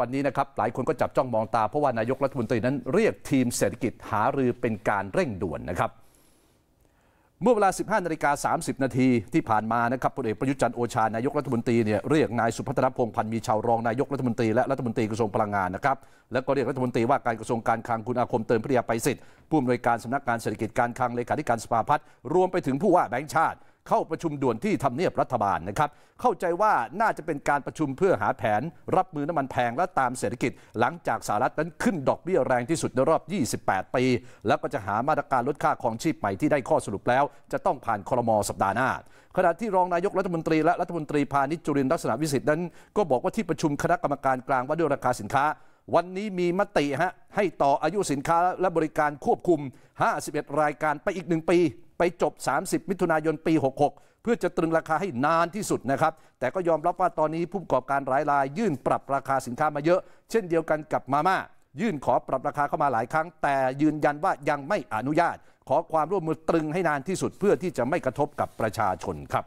วันนี้นะครับหลายคนก็จับจ้องมองตา เพราะว่านายกรัฐมนตรีนั้นเรียกทีมเศรษฐกิจ หารือเป็นการเร่งด่วนนะครับเมื่อเวลา 15นาฬิกา30นาทีที่ผ่านมานะครับพลเอกประยุทธ์จันโอชานายกรัฐมนตรีเนี่ยเรียกนายสุพัฒนพง์พันธ์มีชาวรองนายกรัฐมนตรีและรัฐมนตรีกระทรวงพลังงานนะครับ แล้วก็เรียกรัฐมนตรีว่าการกระทรวงการคลังคุณอาคมเติมพิทยาไปสิทธิ์ผู้อำนวยการสำนักงานเศรษฐกิจการคลังเลขาธิการสภาพัฒน์รวมไปถึงผู้ว่าแบงค์ชาติเข้าประชุมด่วนที่ทำเนียบรัฐบาลนะครับ เข้าใจว่าน่าจะเป็นการประชุมเพื่อหาแผน รับมือน้ำมันแพงและตามเศรษฐกิจหลังจากสหรัฐนั้นขึ้นดอกเบี้ยแรงที่สุดในรอบ 28 ปี แล้วก็จะหามาตรการลดค่าของชีพใหม่ที่ได้ข้อสรุปแล้ว จะต้องผ่านครมสัปดาห์หน้า ขณะที่รองนายกรัฐมนตรีและรัฐมนตรีพาณิชย์จุรินลักษณะวิสิทธิ์นั้นก็บอกว่าที่ประชุมคณะกรรมการกลางว่าด้วยราคาสินค้า วันนี้มีมติฮะให้ต่ออายุสินค้าและบริการควบคุม 51 รายการไปอีกหนึ่งปีไปจบ 30 มิถุนายน ปี 66 เพื่อจะตรึงราคาให้นานที่สุดนะครับ แต่ก็ยอมรับว่าตอนนี้ผู้ประกอบการรายรายยื่นปรับราคาสินค้ามาเยอะ เช่นเดียวกันกับมาม่ายื่นขอปรับราคาเข้ามาหลายครั้ง แต่ยืนยันว่ายังไม่อนุญาต ขอความร่วมมือตรึงให้นานที่สุด เพื่อที่จะไม่กระทบกับประชาชนครับ